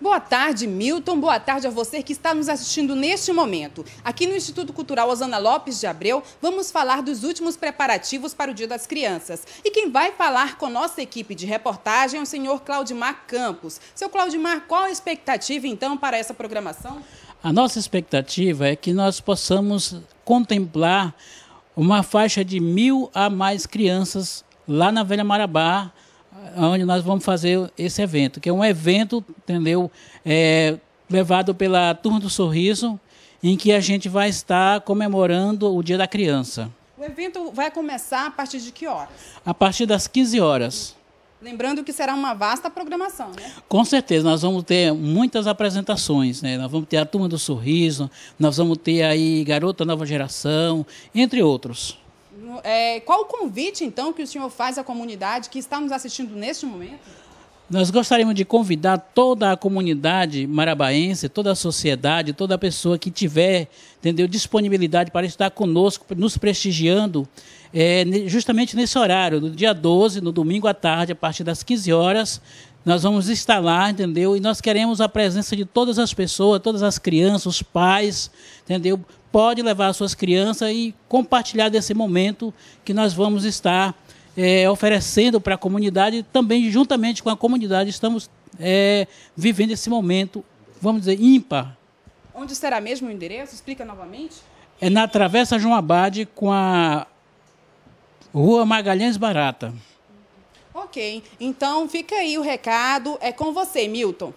Boa tarde, Milton. Boa tarde a você que está nos assistindo neste momento. Aqui no Instituto Cultural Osana Lopes de Abreu, vamos falar dos últimos preparativos para o Dia das Crianças. E quem vai falar com nossa equipe de reportagem é o senhor Claudimar Campos. Seu Claudimar, qual a expectativa então para essa programação? A nossa expectativa é que nós possamos contemplar uma faixa de mil a mais crianças lá na Velha Marabá, onde nós vamos fazer esse evento, que é um evento, entendeu? É, levado pela Turma do Sorriso, em que a gente vai estar comemorando o Dia da Criança. O evento vai começar a partir de que horas? A partir das 15 horas. Lembrando que será uma vasta programação, né? Com certeza, nós vamos ter muitas apresentações, né? Nós vamos ter a Turma do Sorriso, nós vamos ter aí Garota Nova Geração, entre outros. É, qual o convite, então, que o senhor faz à comunidade que está nos assistindo neste momento? Nós gostaríamos de convidar toda a comunidade marabaense, toda a sociedade, toda a pessoa que tiver entendeu, disponibilidade para estar conosco, nos prestigiando, é, justamente nesse horário, no dia 12, no domingo à tarde, a partir das 15 horas, nós vamos instalar, entendeu? E nós queremos a presença de todas as pessoas, todas as crianças, os pais, entendeu? pode levar suas crianças e compartilhar desse momento que nós vamos estar é, oferecendo para a comunidade, também juntamente com a comunidade, estamos é, vivendo esse momento, vamos dizer, ímpar. Onde será mesmo o endereço? Explica novamente. É na Travessa João Abade com a Rua Magalhães Barata. Ok, então fica aí o recado, é com você, Milton.